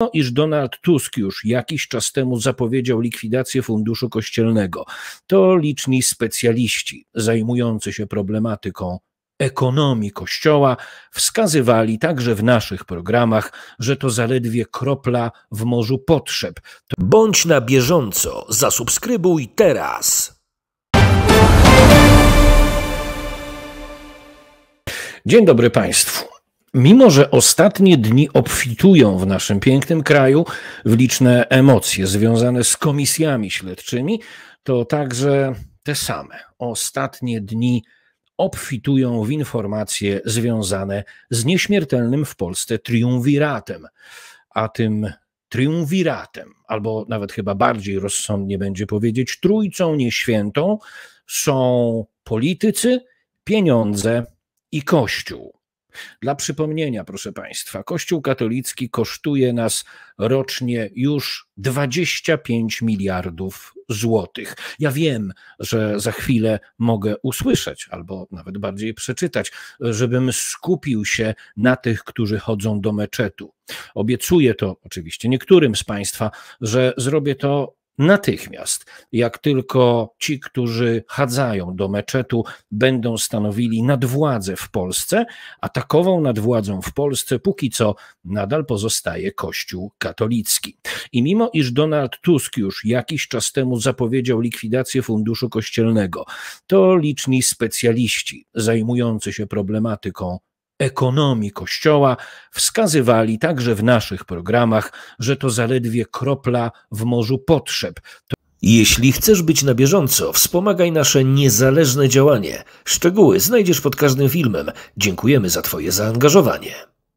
No, iż Donald Tusk już jakiś czas temu zapowiedział likwidację Funduszu Kościelnego. To liczni specjaliści zajmujący się problematyką ekonomii Kościoła wskazywali także w naszych programach, że to zaledwie kropla w morzu potrzeb. Bądź na bieżąco, zasubskrybuj teraz. Dzień dobry Państwu mimo że ostatnie dni obfitują w naszym pięknym kraju w liczne emocje związane z komisjami śledczymi, to także te same ostatnie dni obfitują w informacje związane z nieśmiertelnym w Polsce triumviratem. A tym triumviratem, albo nawet chyba bardziej rozsądnie będzie powiedzieć, trójcą nieświętą są politycy, pieniądze i Kościół. Dla przypomnienia, proszę Państwa, Kościół katolicki kosztuje nas rocznie już 25 miliardów złotych. Ja wiem, że za chwilę mogę usłyszeć, albo nawet bardziej przeczytać, żebym skupił się na tych, którzy chodzą do meczetu. Obiecuję to oczywiście niektórym z Państwa, że zrobię to natychmiast. Jak tylko ci, którzy chadzają do meczetu, będą stanowili nadwładzę w Polsce, a takową nadwładzą w Polsce póki co nadal pozostaje Kościół katolicki. I mimo iż Donald Tusk już jakiś czas temu zapowiedział likwidację funduszu kościelnego, to liczni specjaliści zajmujący się problematyką ekonomii Kościoła, wskazywali także w naszych programach, że to zaledwie kropla w morzu potrzeb. To... Jeśli chcesz być na bieżąco, wspomagaj nasze niezależne działanie. Szczegóły znajdziesz pod każdym filmem. Dziękujemy za Twoje zaangażowanie.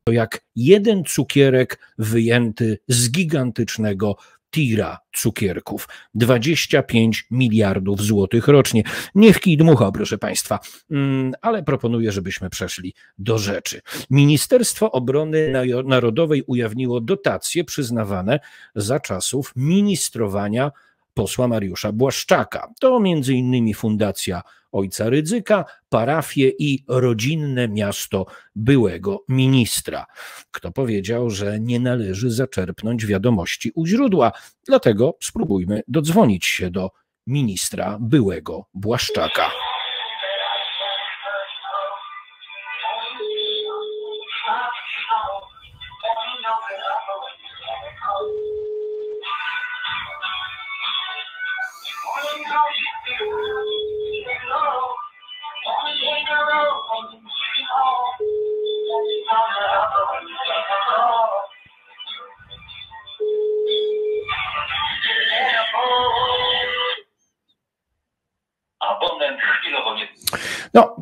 To jak jeden cukierek wyjęty z gigantycznego tira cukierków. 25 miliardów złotych rocznie. Niech kij dmucha, proszę Państwa, mm, ale proponuję, żebyśmy przeszli do rzeczy. Ministerstwo Obrony Narodowej ujawniło dotacje przyznawane za czasów ministrowania posła Mariusza Błaszczaka. To m.in. Fundacja Ojca Rydzyka, parafie i rodzinne miasto byłego ministra. Kto powiedział, że nie należy zaczerpnąć wiadomości u źródła, dlatego spróbujmy dodzwonić się do ministra byłego Błaszczaka.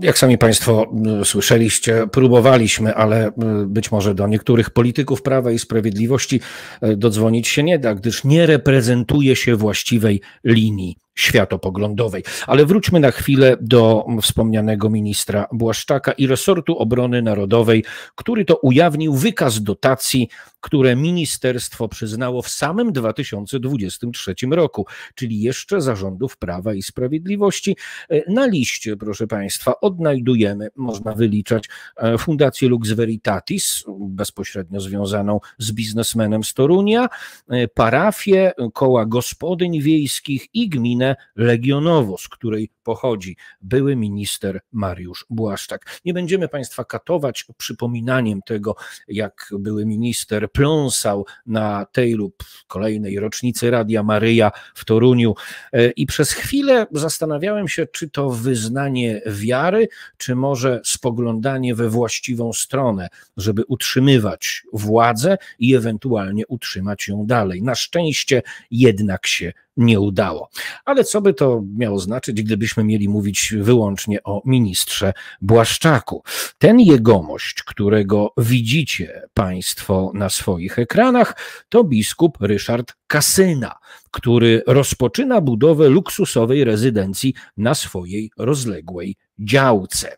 jak sami Państwo y, słyszeliście, próbowaliśmy, ale y, być może do niektórych polityków Prawa i Sprawiedliwości y, dodzwonić się nie da, gdyż nie reprezentuje się właściwej linii światopoglądowej. Ale wróćmy na chwilę do wspomnianego ministra Błaszczaka i resortu obrony narodowej, który to ujawnił wykaz dotacji które ministerstwo przyznało w samym 2023 roku, czyli jeszcze zarządów Prawa i Sprawiedliwości. E, na liście, proszę Państwa, odnajdujemy, można wyliczać, e, Fundację Lux Veritatis, bezpośrednio związaną z biznesmenem z Torunia, e, parafię, koła gospodyń wiejskich i gminę Legionowo, z której pochodzi były minister Mariusz Błaszczak. Nie będziemy Państwa katować przypominaniem tego, jak były minister pląsał na tej lub kolejnej rocznicy Radia Maryja w Toruniu e, i przez chwilę zastanawiałem się, czy to wyznanie wiary, czy może spoglądanie we właściwą stronę, żeby utrzymywać władzę i ewentualnie utrzymać ją dalej. Na szczęście jednak się nie udało. Ale co by to miało znaczyć, gdybyśmy mieli mówić wyłącznie o ministrze Błaszczaku? Ten jegomość, którego widzicie Państwo na swoich ekranach, to biskup Ryszard Kasyna, który rozpoczyna budowę luksusowej rezydencji na swojej rozległej działce.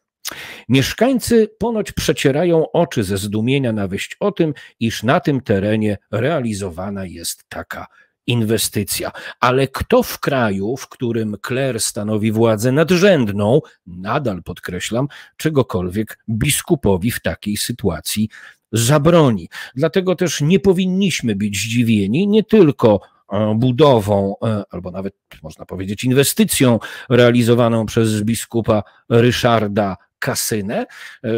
Mieszkańcy ponoć przecierają oczy ze zdumienia na wieść o tym, iż na tym terenie realizowana jest taka inwestycja. Ale kto w kraju, w którym kler stanowi władzę nadrzędną, nadal podkreślam, czegokolwiek biskupowi w takiej sytuacji zabroni. Dlatego też nie powinniśmy być zdziwieni nie tylko e, budową, e, albo nawet można powiedzieć inwestycją realizowaną przez biskupa Ryszarda kasynę, e,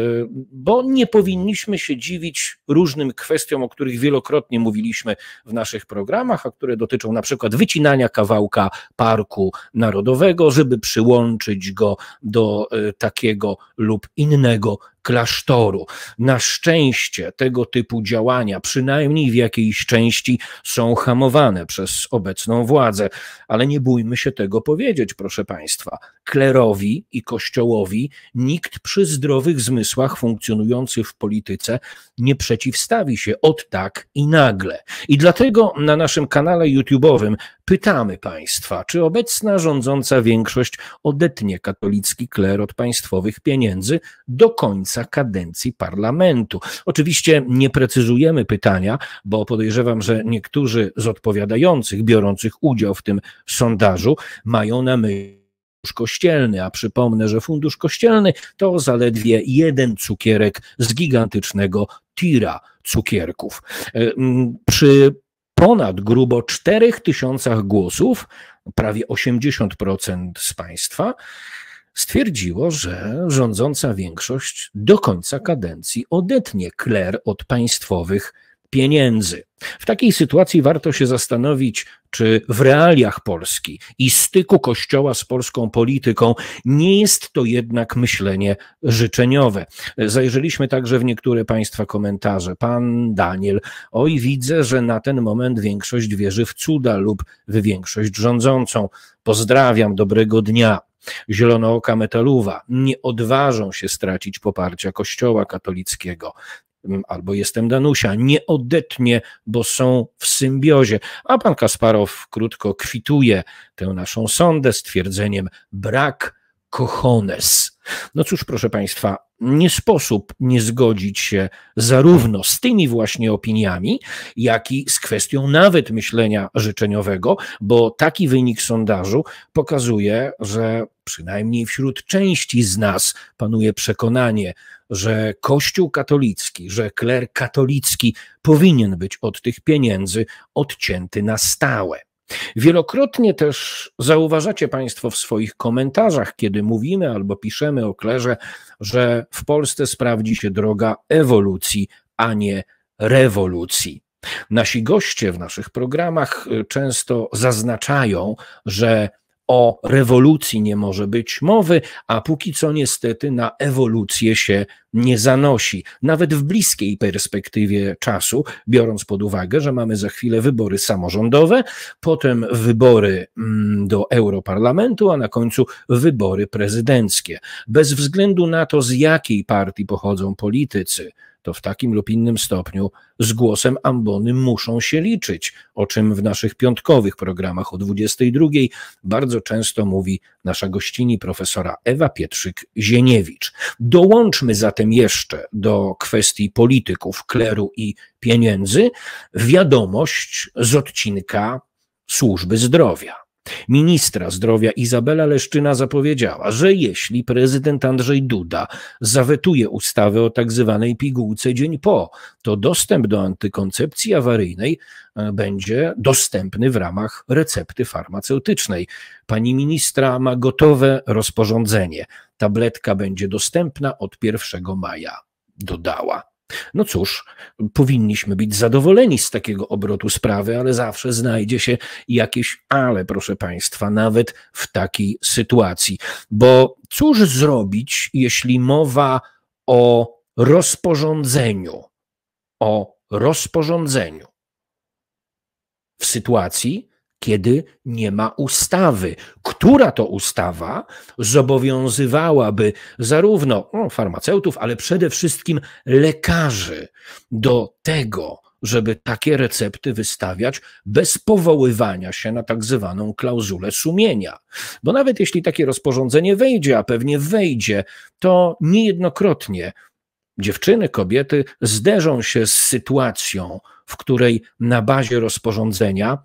bo nie powinniśmy się dziwić różnym kwestiom, o których wielokrotnie mówiliśmy w naszych programach, a które dotyczą na przykład wycinania kawałka parku narodowego, żeby przyłączyć go do e, takiego lub innego klasztoru. Na szczęście tego typu działania, przynajmniej w jakiejś części, są hamowane przez obecną władzę, ale nie bójmy się tego powiedzieć, proszę Państwa. Klerowi i Kościołowi nikt przy zdrowych zmysłach funkcjonujący w polityce nie przeciwstawi się od tak i nagle. I dlatego na naszym kanale YouTube'owym Pytamy Państwa, czy obecna rządząca większość odetnie katolicki kler od państwowych pieniędzy do końca kadencji parlamentu? Oczywiście nie precyzujemy pytania, bo podejrzewam, że niektórzy z odpowiadających, biorących udział w tym sondażu, mają na myśli fundusz kościelny, a przypomnę, że fundusz kościelny to zaledwie jeden cukierek z gigantycznego tira cukierków. E, przy ponad grubo 4000 głosów, prawie 80% z państwa, stwierdziło, że rządząca większość do końca kadencji odetnie kler od państwowych pieniędzy. W takiej sytuacji warto się zastanowić, czy w realiach Polski i styku Kościoła z polską polityką nie jest to jednak myślenie życzeniowe. Zajrzeliśmy także w niektóre Państwa komentarze. Pan Daniel, oj, widzę, że na ten moment większość wierzy w cuda lub w większość rządzącą. Pozdrawiam, dobrego dnia. Zielonooka Metaluwa nie odważą się stracić poparcia Kościoła katolickiego albo jestem Danusia, nie odetnie, bo są w symbiozie. A pan Kasparow krótko kwituje tę naszą sondę stwierdzeniem brak kochones. No cóż, proszę Państwa, nie sposób nie zgodzić się zarówno z tymi właśnie opiniami, jak i z kwestią nawet myślenia życzeniowego, bo taki wynik sondażu pokazuje, że przynajmniej wśród części z nas panuje przekonanie, że Kościół katolicki, że kler katolicki powinien być od tych pieniędzy odcięty na stałe. Wielokrotnie też zauważacie Państwo w swoich komentarzach, kiedy mówimy albo piszemy o klerze, że w Polsce sprawdzi się droga ewolucji, a nie rewolucji. Nasi goście w naszych programach y, często zaznaczają, że o rewolucji nie może być mowy, a póki co niestety na ewolucję się nie zanosi, nawet w bliskiej perspektywie czasu, biorąc pod uwagę, że mamy za chwilę wybory samorządowe, potem wybory mm, do Europarlamentu, a na końcu wybory prezydenckie. Bez względu na to, z jakiej partii pochodzą politycy, to w takim lub innym stopniu z głosem ambony muszą się liczyć, o czym w naszych piątkowych programach o 22 bardzo często mówi nasza gościni profesora Ewa Pietrzyk-Zieniewicz. Dołączmy zatem jeszcze do kwestii polityków, kleru i pieniędzy wiadomość z odcinka służby zdrowia. Ministra zdrowia Izabela Leszczyna zapowiedziała, że jeśli prezydent Andrzej Duda zawetuje ustawę o tak zwanej pigułce dzień po, to dostęp do antykoncepcji awaryjnej e, będzie dostępny w ramach recepty farmaceutycznej. Pani ministra ma gotowe rozporządzenie. Tabletka będzie dostępna od 1 maja, dodała. No cóż, powinniśmy być zadowoleni z takiego obrotu sprawy, ale zawsze znajdzie się jakieś ale, proszę Państwa, nawet w takiej sytuacji. Bo cóż zrobić, jeśli mowa o rozporządzeniu, o rozporządzeniu w sytuacji, kiedy nie ma ustawy, która to ustawa zobowiązywałaby zarówno no, farmaceutów, ale przede wszystkim lekarzy do tego, żeby takie recepty wystawiać bez powoływania się na tak zwaną klauzulę sumienia. Bo nawet jeśli takie rozporządzenie wejdzie, a pewnie wejdzie, to niejednokrotnie dziewczyny, kobiety zderzą się z sytuacją, w której na bazie rozporządzenia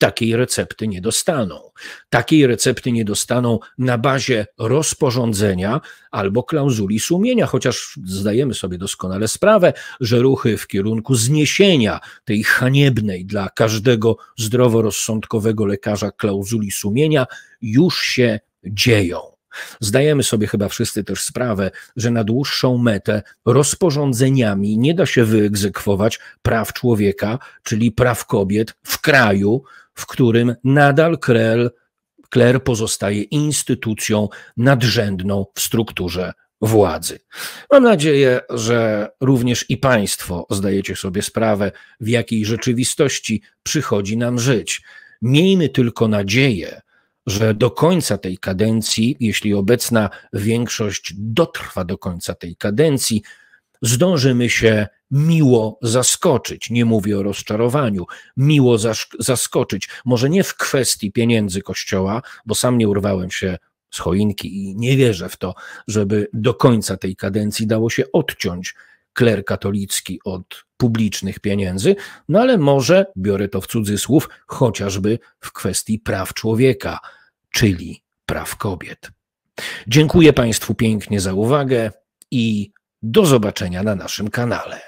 takiej recepty nie dostaną. Takiej recepty nie dostaną na bazie rozporządzenia albo klauzuli sumienia, chociaż zdajemy sobie doskonale sprawę, że ruchy w kierunku zniesienia tej haniebnej dla każdego zdroworozsądkowego lekarza klauzuli sumienia już się dzieją. Zdajemy sobie chyba wszyscy też sprawę, że na dłuższą metę rozporządzeniami nie da się wyegzekwować praw człowieka, czyli praw kobiet w kraju, w którym nadal Kler pozostaje instytucją nadrzędną w strukturze władzy. Mam nadzieję, że również i Państwo zdajecie sobie sprawę, w jakiej rzeczywistości przychodzi nam żyć. Miejmy tylko nadzieję, że do końca tej kadencji, jeśli obecna większość dotrwa do końca tej kadencji, zdążymy się miło zaskoczyć. Nie mówię o rozczarowaniu, miło zaskoczyć. Może nie w kwestii pieniędzy Kościoła, bo sam nie urwałem się z choinki i nie wierzę w to, żeby do końca tej kadencji dało się odciąć kler katolicki od publicznych pieniędzy, no ale może, biorę to w cudzysłów, chociażby w kwestii praw człowieka czyli praw kobiet. Dziękuję Państwu pięknie za uwagę i do zobaczenia na naszym kanale.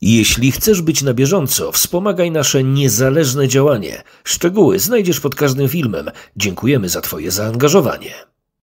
Jeśli chcesz być na bieżąco, wspomagaj nasze niezależne działanie. Szczegóły znajdziesz pod każdym filmem. Dziękujemy za Twoje zaangażowanie.